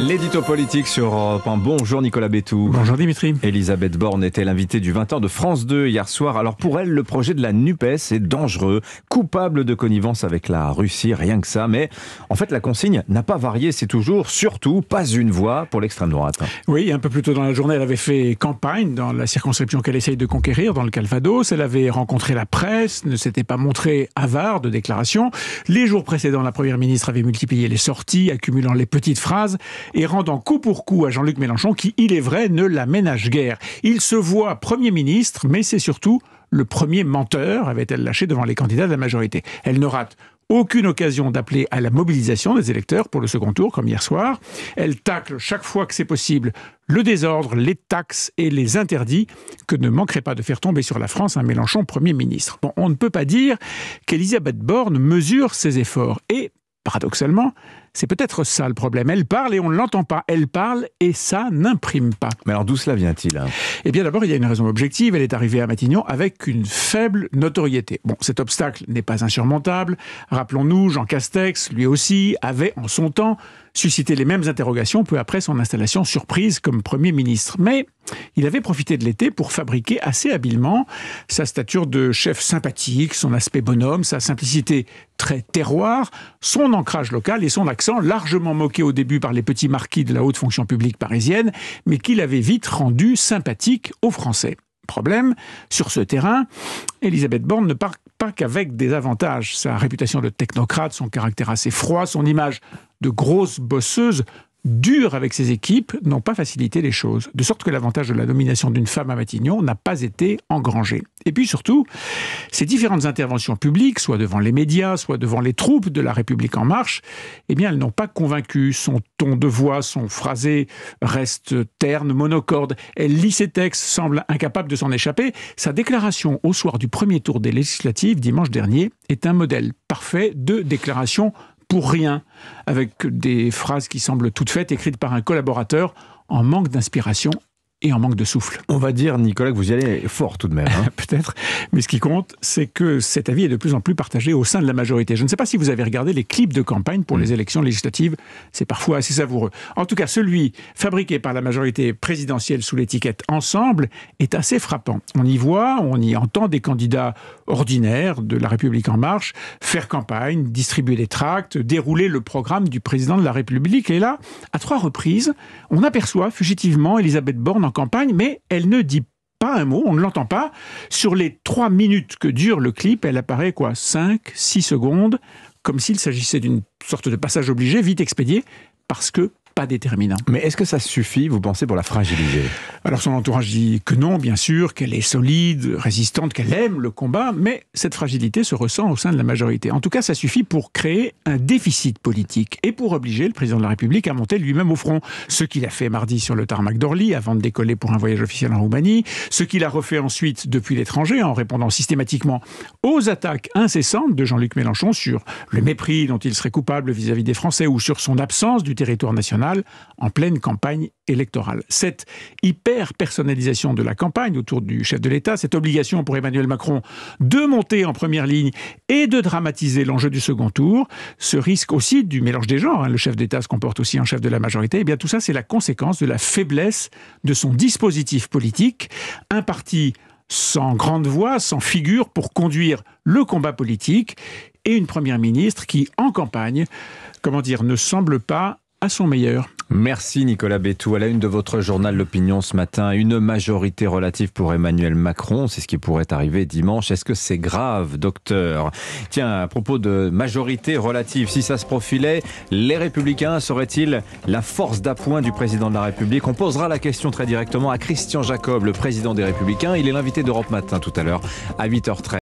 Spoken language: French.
L'édito politique sur Europe Bonjour Nicolas Bétou. Bonjour Dimitri. Elisabeth Borne était l'invitée du 20 ans de France 2 hier soir. Alors pour elle, le projet de la NUPES est dangereux, coupable de connivence avec la Russie, rien que ça. Mais en fait, la consigne n'a pas varié. C'est toujours, surtout, pas une voix pour l'extrême droite. Oui, un peu plus tôt dans la journée, elle avait fait campagne dans la circonscription qu'elle essaye de conquérir, dans le Calvados. Elle avait rencontré la presse, ne s'était pas montrée avare de déclarations. Les jours précédents, la première ministre avait multiplié les sorties, accumulant les petites phrases et rendant coup pour coup à Jean-Luc Mélenchon qui, il est vrai, ne l'aménage guère. Il se voit Premier ministre, mais c'est surtout le premier menteur, avait-elle lâché devant les candidats de la majorité. Elle ne rate aucune occasion d'appeler à la mobilisation des électeurs pour le second tour, comme hier soir. Elle tacle chaque fois que c'est possible le désordre, les taxes et les interdits que ne manquerait pas de faire tomber sur la France un Mélenchon Premier ministre. Bon, on ne peut pas dire qu'Elisabeth Borne mesure ses efforts et, paradoxalement, c'est peut-être ça le problème. Elle parle et on ne l'entend pas. Elle parle et ça n'imprime pas. Mais alors d'où cela vient-il hein Eh bien d'abord, il y a une raison objective. Elle est arrivée à Matignon avec une faible notoriété. Bon, cet obstacle n'est pas insurmontable. Rappelons-nous, Jean Castex, lui aussi, avait en son temps suscité les mêmes interrogations peu après son installation surprise comme Premier ministre. Mais il avait profité de l'été pour fabriquer assez habilement sa stature de chef sympathique, son aspect bonhomme, sa simplicité très terroir, son ancrage local et son accent largement moqué au début par les petits marquis de la haute fonction publique parisienne, mais qu'il avait vite rendu sympathique aux Français. Problème, sur ce terrain, Elisabeth Borne ne part pas qu'avec des avantages. Sa réputation de technocrate, son caractère assez froid, son image de grosse bosseuse dur avec ses équipes n'ont pas facilité les choses, de sorte que l'avantage de la nomination d'une femme à Matignon n'a pas été engrangé. Et puis surtout, ses différentes interventions publiques, soit devant les médias, soit devant les troupes de la République en marche, eh bien elles n'ont pas convaincu. Son ton de voix, son phrasé reste terne, monocorde. Elle lit ses textes, semble incapable de s'en échapper. Sa déclaration au soir du premier tour des législatives dimanche dernier est un modèle parfait de déclaration pour rien, avec des phrases qui semblent toutes faites, écrites par un collaborateur en manque d'inspiration et en manque de souffle. On va dire, Nicolas, que vous y allez fort tout de même. Hein. Peut-être, mais ce qui compte, c'est que cet avis est de plus en plus partagé au sein de la majorité. Je ne sais pas si vous avez regardé les clips de campagne pour mm. les élections législatives, c'est parfois assez savoureux. En tout cas, celui fabriqué par la majorité présidentielle sous l'étiquette Ensemble est assez frappant. On y voit, on y entend des candidats ordinaires de La République en marche faire campagne, distribuer des tracts, dérouler le programme du président de la République. Et là, à trois reprises, on aperçoit fugitivement Elisabeth Borne en campagne, mais elle ne dit pas un mot, on ne l'entend pas. Sur les trois minutes que dure le clip, elle apparaît quoi 5, 6 secondes, comme s'il s'agissait d'une sorte de passage obligé, vite expédié, parce que pas déterminant. Mais est-ce que ça suffit, vous pensez, pour la fragiliser Alors son entourage dit que non, bien sûr, qu'elle est solide, résistante, qu'elle aime le combat, mais cette fragilité se ressent au sein de la majorité. En tout cas, ça suffit pour créer un déficit politique et pour obliger le président de la République à monter lui-même au front. Ce qu'il a fait mardi sur le tarmac d'Orly avant de décoller pour un voyage officiel en Roumanie, ce qu'il a refait ensuite depuis l'étranger en répondant systématiquement aux attaques incessantes de Jean-Luc Mélenchon sur le mépris dont il serait coupable vis à -vis des Français ou sur son absence du territoire national en pleine campagne électorale. Cette hyper-personnalisation de la campagne autour du chef de l'État, cette obligation pour Emmanuel Macron de monter en première ligne et de dramatiser l'enjeu du second tour, ce risque aussi du mélange des genres, hein. le chef d'État se comporte aussi en chef de la majorité, et eh bien tout ça c'est la conséquence de la faiblesse de son dispositif politique, un parti sans grande voix, sans figure pour conduire le combat politique, et une première ministre qui, en campagne, comment dire, ne semble pas son Merci Nicolas Bétou. À la une de votre journal L'Opinion ce matin, une majorité relative pour Emmanuel Macron, c'est ce qui pourrait arriver dimanche. Est-ce que c'est grave, docteur Tiens, à propos de majorité relative, si ça se profilait, les Républicains seraient-ils la force d'appoint du président de la République On posera la question très directement à Christian Jacob, le président des Républicains. Il est l'invité d'Europe Matin tout à l'heure à 8h13.